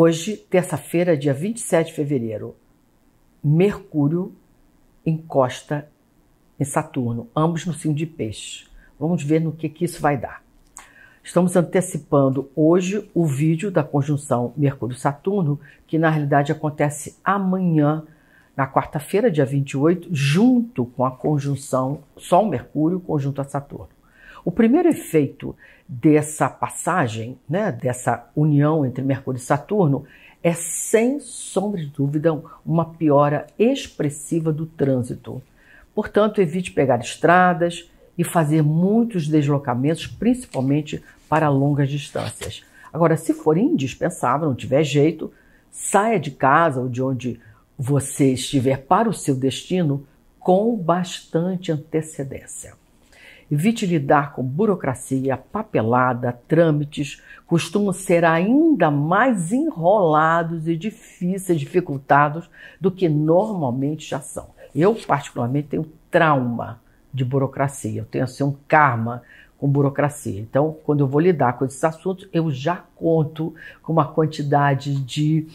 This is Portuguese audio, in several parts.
Hoje, terça-feira, dia 27 de fevereiro, Mercúrio encosta em Saturno, ambos no signo de peixe. Vamos ver no que, que isso vai dar. Estamos antecipando hoje o vídeo da conjunção Mercúrio-Saturno, que na realidade acontece amanhã, na quarta-feira, dia 28, junto com a conjunção Sol-Mercúrio, conjunto a Saturno. O primeiro efeito dessa passagem, né, dessa união entre Mercúrio e Saturno, é sem sombra de dúvida uma piora expressiva do trânsito. Portanto, evite pegar estradas e fazer muitos deslocamentos, principalmente para longas distâncias. Agora, se for indispensável, não tiver jeito, saia de casa ou de onde você estiver para o seu destino com bastante antecedência. Evite lidar com burocracia, papelada, trâmites, costumam ser ainda mais enrolados e difíceis, dificultados do que normalmente já são. Eu, particularmente, tenho trauma de burocracia, eu tenho assim um karma com burocracia. Então, quando eu vou lidar com esses assuntos, eu já conto com uma quantidade de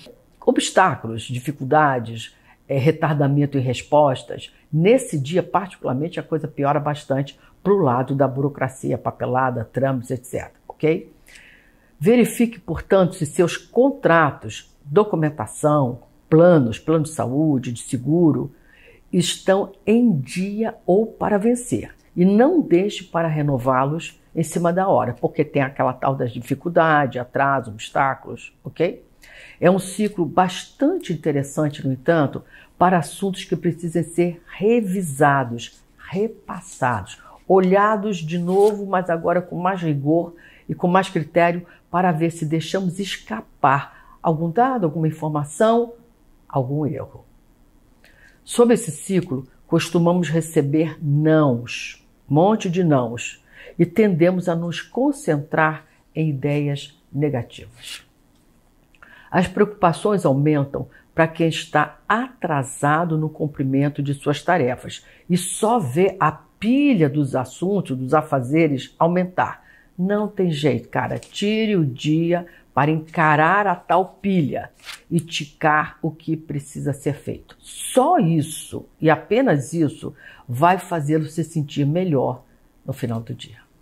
obstáculos, dificuldades, é, retardamento em respostas, nesse dia, particularmente, a coisa piora bastante para o lado da burocracia, papelada, trâmites, etc. Ok? Verifique, portanto, se seus contratos, documentação, planos, plano de saúde, de seguro, estão em dia ou para vencer. E não deixe para renová-los em cima da hora, porque tem aquela tal das dificuldades, atraso, obstáculos, ok? É um ciclo bastante interessante, no entanto, para assuntos que precisem ser revisados, repassados, olhados de novo, mas agora com mais rigor e com mais critério para ver se deixamos escapar algum dado, alguma informação, algum erro. Sobre esse ciclo, costumamos receber nãos, monte de nãos, e tendemos a nos concentrar em ideias negativas. As preocupações aumentam para quem está atrasado no cumprimento de suas tarefas e só vê a pilha dos assuntos, dos afazeres aumentar. Não tem jeito, cara. Tire o dia para encarar a tal pilha e ticar o que precisa ser feito. Só isso e apenas isso vai fazê-lo se sentir melhor no final do dia.